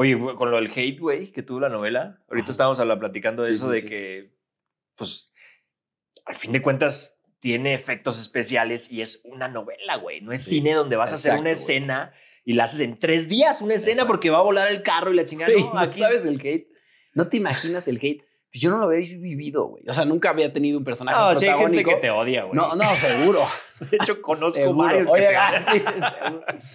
Oye, con lo del hate, güey, que tuvo la novela, ahorita estábamos platicando de eso, de que, pues, al fin de cuentas, tiene efectos especiales y es una novela, güey. No es cine donde vas a hacer una escena y la haces en tres días, una escena porque va a volar el carro y la chingada. no, ¿Sabes el hate? No te imaginas el hate pues yo no lo había vivido, güey. O sea, nunca había tenido un personaje no, protagónico. hay gente que te odia, güey. No, no, seguro. De hecho, conozco seguro. varios.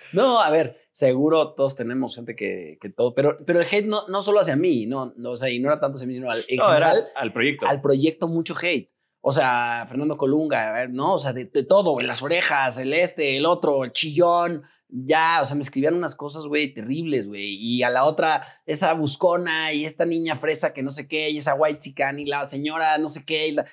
No, a ver, seguro todos tenemos gente que, que todo. Pero, pero el hate no, no solo hacia mí, no, no, o sea, y no era tanto hacia mí, sino al, no, al proyecto. Al proyecto, mucho hate. O sea, Fernando Colunga, ¿no? O sea, de, todo, en las orejas, el este, el otro, el chillón, ya, o sea, me escribían unas cosas, güey, terribles, güey. Y a la otra, esa buscona y esta niña fresa que no sé qué, y esa white chican y la señora no sé qué. O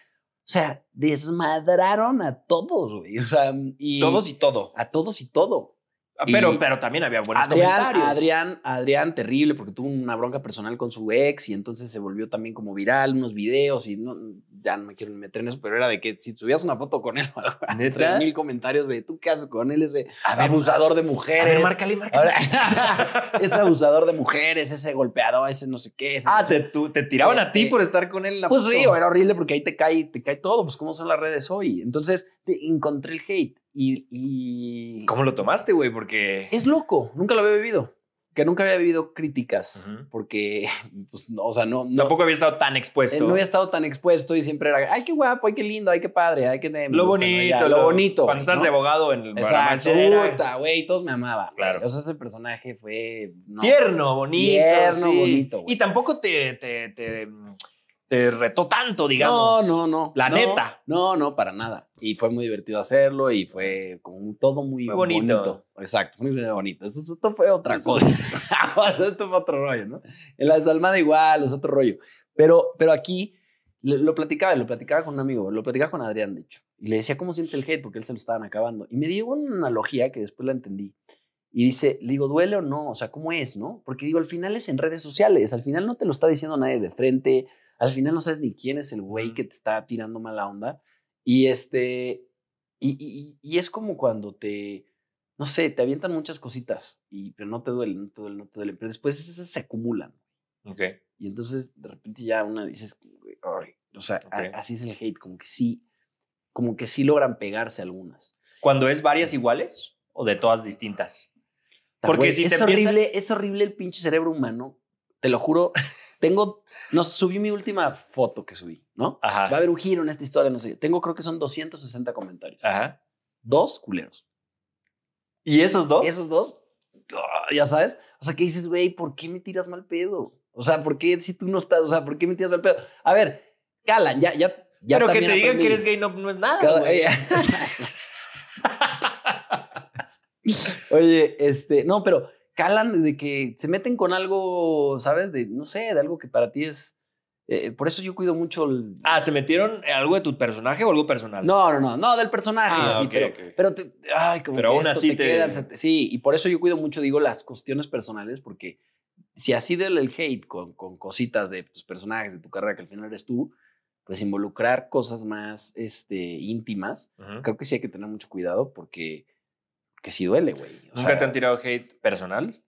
sea, desmadraron a todos, güey. O sea, y. Todos y todo. A todos y todo. Ah, pero, pero también había buenos Adrián, Adrián, Adrián, terrible, porque tuvo una bronca personal con su ex y entonces se volvió también como viral unos videos y no, ya no me quiero meter en eso, pero era de que si subías una foto con él, tres mil comentarios de tú qué haces con él, ese abusador de mujeres. A ver, márcale, márcale. ese abusador de mujeres, ese golpeador, ese no sé qué. ah, te, te tiraban a ti este, por estar con él en la pues sí, era horrible porque ahí te cae, te cae todo, pues cómo son las redes hoy. Entonces te encontré el hate y. y... ¿Cómo lo tomaste, güey? Porque. Es loco, nunca lo había vivido que nunca había vivido críticas, porque, pues, o sea, no, Tampoco había estado tan expuesto. Eh, no había estado tan expuesto y siempre era, ay, qué guapo, ay, qué lindo, ay, qué padre, ay, qué... Lo bonito. lo, bonito. Cuando estás de abogado en el Exacto, puta, güey, todos me amaban. Claro. O sea, ese personaje fue... tierno, bonito. Tierno, bonito. Y tampoco te te retó tanto, digamos. No, no, no. La neta. No, no, para nada. Y fue muy divertido hacerlo y fue como todo muy, bonito. Exacto, muy bonito. Esto, fue otra cosa. esto fue otro rollo, ¿no? En la desalmada igual, es otro rollo. Pero, pero aquí lo, platicaba, lo platicaba con un amigo, lo platicaba con Adrián, de hecho. Y le decía, ¿cómo sientes el hate? Porque él se lo estaban acabando. Y me dio una analogía que después la entendí. Y dice, le digo, ¿duele o no? O sea, ¿cómo es, no? Porque digo, al final es en redes sociales, al final no te lo está diciendo nadie de frente, al final no sabes ni quién es el güey que te está tirando mala onda. Y este, y, es como cuando te, no sé, te avientan muchas cositas, y, pero no te duelen, no te duelen, no te duelen, pero después esas se acumulan. Y entonces de repente ya una dices, Ay, o sea, así es el hate, como que sí, como que sí logran pegarse algunas. ¿Cuando es varias iguales o de todas distintas? Porque es horrible, es horrible el pinche cerebro humano, te lo juro, tengo, no subí mi última foto que subí, ¿no? Ajá. Va a haber un giro en esta historia, no sé. Tengo, creo que son 260 comentarios. Ajá. Dos culeros. ¿Y esos dos? Esos dos, ah, ya sabes. O sea, ¿qué dices, güey? ¿Por qué me tiras mal pedo? O sea, ¿por qué si tú no estás? O sea, ¿por qué me tiras mal pedo? A ver, calan, ya, ya. ya Pero que te digan que eres gay no, es nada. Oye, este, no, pero calan, de que se meten con algo, ¿sabes? De, no sé, de algo que para ti es... Eh, por eso yo cuido mucho el... Ah, ¿se metieron algo de tu personaje o algo personal? No, no, no, no, del personaje. Ah, pero, ay, como aún así te, sí, y por eso yo cuido mucho, digo, las cuestiones personales, porque si así del el hate con, con cositas de tus personajes, de tu carrera, que al final eres tú, pues involucrar cosas más este, íntimas, creo que sí hay que tener mucho cuidado porque que sí duele, güey. ¿Nunca te han tirado hate? ¿Personal?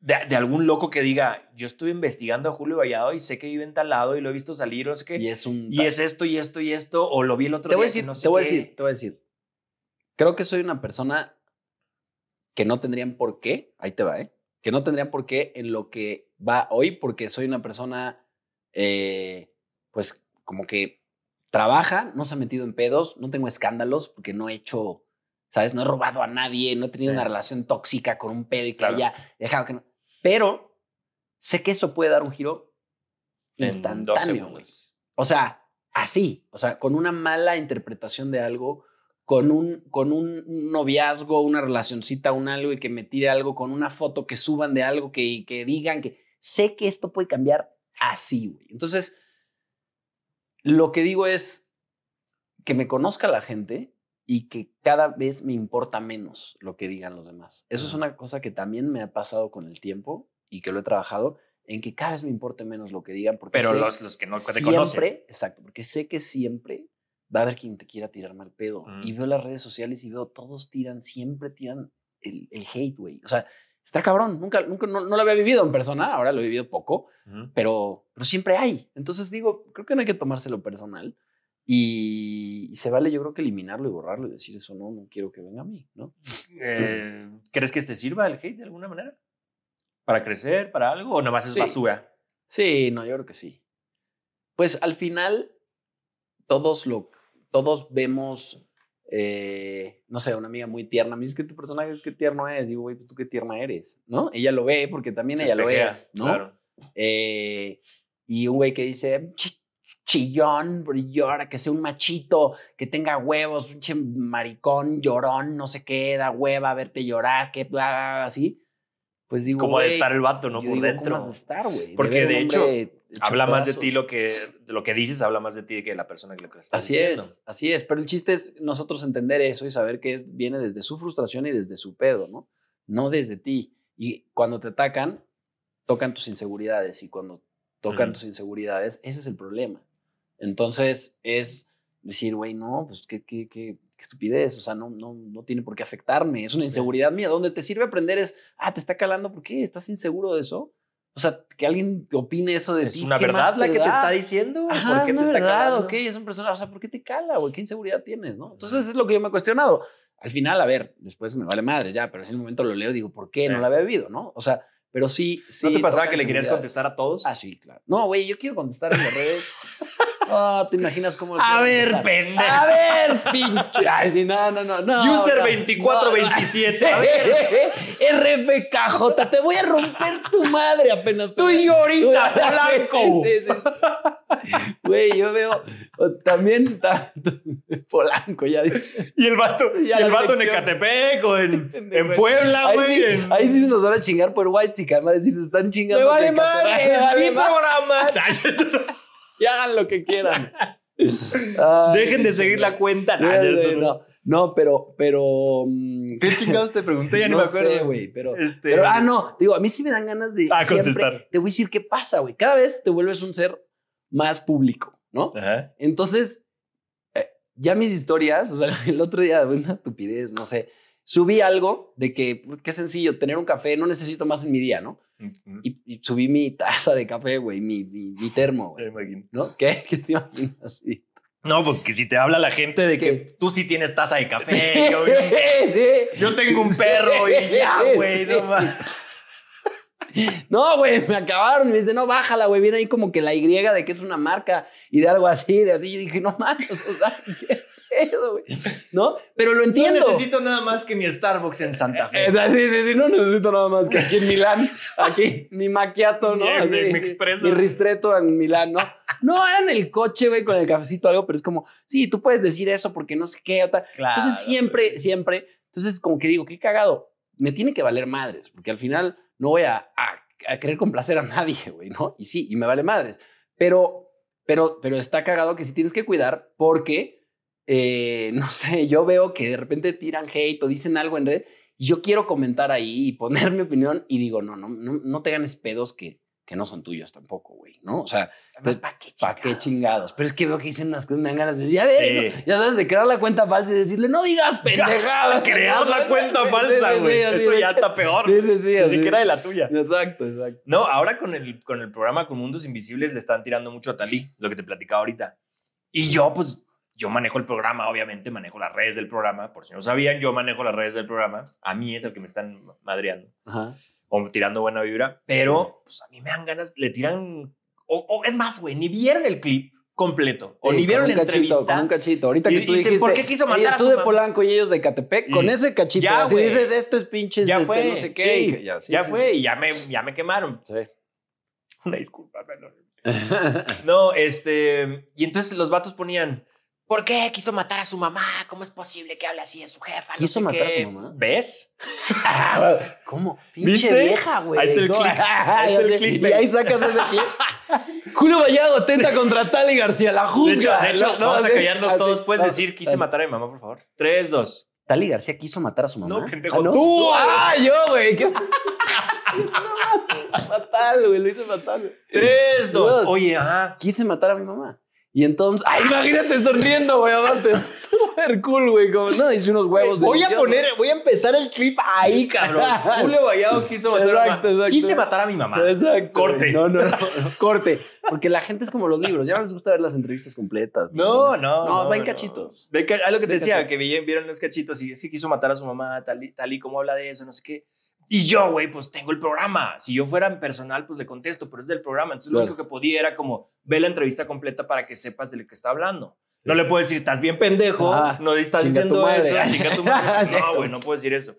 De, algún loco que diga, yo estuve investigando a Julio Vallado y sé que vive en tal lado y lo he visto salir, o sé Y es un... Y es esto, y esto, y esto, o lo vi el otro te día. Voy decir, no sé te voy a decir, te voy a decir. Creo que soy una persona que no tendrían por qué, ahí te va, ¿eh? Que no tendrían por qué en lo que va hoy, porque soy una persona, eh, pues, como que trabaja, no se ha metido en pedos, no tengo escándalos, porque no he hecho ¿sabes? No he robado a nadie, no he tenido una relación tóxica con un pedo y que haya dejado que no. Pero sé que eso puede dar un giro instantáneo, güey. O sea, así, o sea, con una mala interpretación de algo, con un, con un noviazgo, una relacioncita, un algo y que me tire algo, con una foto que suban de algo que, que digan que sé que esto puede cambiar así, güey. Entonces, lo que digo es que me conozca la gente y que cada vez me importa menos lo que digan los demás. Eso es una cosa que también me ha pasado con el tiempo y que lo he trabajado, en que cada vez me importe menos lo que digan. Porque Pero los, que no te siempre, Exacto, porque sé que siempre va a haber quien te quiera tirar mal pedo. Y mm. veo las redes sociales y veo todos tiran, siempre tiran el, hate, güey. O sea, está cabrón. Nunca, nunca, no, lo había vivido en persona, ahora lo he vivido poco, pero, pero siempre hay. Entonces digo, creo que no hay que tomárselo personal y, se vale, yo creo que eliminarlo y borrarlo y decir eso no, no quiero que venga a mí, ¿no? Eh, ¿Crees que este sirva el hate de alguna manera? ¿Para crecer, para algo? ¿O nomás es basura? Sí, no, yo creo que sí. Pues al final, todos, lo, todos vemos, eh, no sé, una amiga muy tierna. Me dice que tu personaje es que tierno es. Digo, güey, pues, tú qué tierna eres, ¿no? Ella lo ve porque también ella lo es, ¿no? Eh, y un güey que dice, chillón, llora, que sea un machito, que tenga huevos, maricón, llorón, no se queda, hueva verte llorar, que así. Pues digo, Como de estar el vato, ¿no? Por dentro. ¿cómo estar, güey? Porque de, hecho, habla más de ti lo que, lo que dices, habla más de ti que de la persona que le estás así es, así es. Pero el chiste es nosotros entender eso y saber que viene desde su frustración y desde su pedo, ¿no? No desde ti. Y cuando te atacan, tocan tus inseguridades y cuando tocan tus inseguridades, ese es el problema. Entonces es decir, güey, no, pues qué, estupidez, o sea, no, no, no tiene por qué afectarme, es una inseguridad mía. Donde te sirve aprender es, ah, te está calando, ¿por qué? ¿Estás inseguro de eso? O sea, que alguien opine eso de ti. Es una verdad la que te está diciendo. ¿Por qué te está verdad, calando? Ok, es un persona? O sea, ¿por qué te cala, güey? ¿Qué inseguridad tienes, no? Entonces es lo que yo me he cuestionado. Al final, a ver, después me vale madres ya, pero si en el momento lo leo digo, ¿por qué no la había vivido, no? O sea, pero sí, sí. ¿No te pasaba que le querías contestar a todos? Ah, sí, claro. No, güey, yo quiero contestar en las redes. Ah, ¿te imaginas cómo? A ver, pendejo. A ver, pinche. Ay, sí, no, no, no. User 2427. a ver. RFKJ, te voy a romper tu madre apenas. Tú y yo ahorita, Polanco. Güey, yo veo también Polanco, ya dice. Y el vato, y el vato en Ecatepec o en, en Puebla, güey. Ahí, sí nos van a chingar por White van a decir, se están chingando. Me vale madre, mi programa y hagan lo que quieran. Dejen de seguir la cuenta. Ah, no, no, pero, pero. Mm, ¿Qué chingados te pregunté? Ya no me acuerdo. güey, pero, este, pero, Ah, no, digo, a mí sí me dan ganas de. Ah, contestar. Te voy a decir qué pasa, güey. Cada vez te vuelves un ser más público, ¿no? Entonces, eh, ya mis historias, o sea, el otro día, una estupidez, no sé. Subí algo de que, qué sencillo, tener un café, no necesito más en mi día, ¿no? Y, subí mi taza de café, güey, mi, mi, termo, güey. ¿No? ¿Qué? ¿Qué te imaginas? No, pues que si te habla la gente de que tú sí tienes taza de café. yo, yo, tengo un perro y ya, güey, no más. No, güey, me acabaron. Me dice, no, bájala, güey. Viene ahí como que la Y de que es una marca y de algo así, de así. Yo dije, no mames, o sea, ¿No? Pero lo entiendo. No necesito nada más que mi Starbucks en Santa Fe. Eh, sí, no necesito nada más que aquí en Milán, aquí mi maquiato, ¿no? Así, mi, expreso. Mi ristreto en Milán, ¿no? No, era en el coche, güey, con el cafecito o algo, pero es como, sí, tú puedes decir eso porque no sé qué entonces siempre, siempre, entonces como que digo, qué cagado, me tiene que valer madres, porque al final no voy a, querer complacer a nadie, güey, ¿no? Y sí, y me vale madres, pero, pero, pero está cagado que sí tienes que cuidar porque eh, no sé, yo veo que de repente tiran hate o dicen algo en red, yo quiero comentar ahí y poner mi opinión y digo, no, no, no, no te ganes pedos que, que no son tuyos tampoco, güey, ¿no? O sea, pues, ¿para qué, chingados? Pero es que veo que dicen unas cosas, me dan ganas de decir, ya ya sabes, de crear la cuenta falsa y decirle, no digas pendejadas. crear la cuenta falsa, güey. Eso ya está peor. Sí, sí, sí. Ni siquiera de la tuya. Exacto, exacto. No, ahora con el, con el programa con Mundos Invisibles le están tirando mucho a Talí, lo que te platicaba ahorita. Y yo, pues, yo manejo el programa, obviamente, manejo las redes del programa. Por si no sabían, yo manejo las redes del programa. A mí es el que me están madreando Ajá. o tirando buena vibra. Pero pues, a mí me dan ganas, le tiran. O, es más, güey, ni vieron el clip completo. O ni vieron la entrevista. Con un cachito. Ahorita que tú dices, ¿por qué quiso matar a su Tú de Polanco y ellos de Catepec, con ese cachito. Ya, así dices, esto es pinches, ya este, fue, no sé qué. ya, fue, y ya me, ya me quemaron. Sí. Una disculpa, no, este. Y entonces los vatos ponían. ¿Por qué quiso matar a su mamá? ¿Cómo es posible que hable así de su jefa? ¿Quiso matar a su mamá? ¿Ves? ¿Cómo? Pinche vieja, güey. Ahí está el clip. Ahí está el clip. Y ahí sacas ese clip. Julio Vallado atenta contra Tali García, la juzga. De hecho, no, vamos a callarnos todos. ¿Puedes decir quise matar a mi mamá, por favor? Tres, dos. Tali García quiso matar a su mamá. No, pendejo. ¿Ah, ¡Tú! ¡Ah, yo, güey! ¿Qué? fatal, güey. Lo hice fatal. Tres, dos. Oye, ah. Quise matar a mi mamá. Y entonces, ay, imagínate sonriendo, güey, aparte. super cool, güey. Como, no, hice unos huevos de Voy a poner, voy a empezar el clip ahí, cabrón. Julio Vallado quiso matar a mi mamá. Quise matar a mi mamá. Exacto. Corte. No, no, corte. Porque la gente es como los libros, ya no les gusta ver las entrevistas completas. No, no. No, va cachitos. Ve, ah, lo que te decía, que vieron los cachitos y que quiso matar a su mamá, tal y, tal y como habla de eso, no sé qué. Y yo, güey, pues tengo el programa. Si yo fuera en personal, pues le contesto, pero es del programa. Entonces lo único que podía era como ve la entrevista completa para que sepas de lo que está hablando. No le puedo decir, estás bien pendejo, no no estás diciendo eso, No, güey, no puedo decir eso.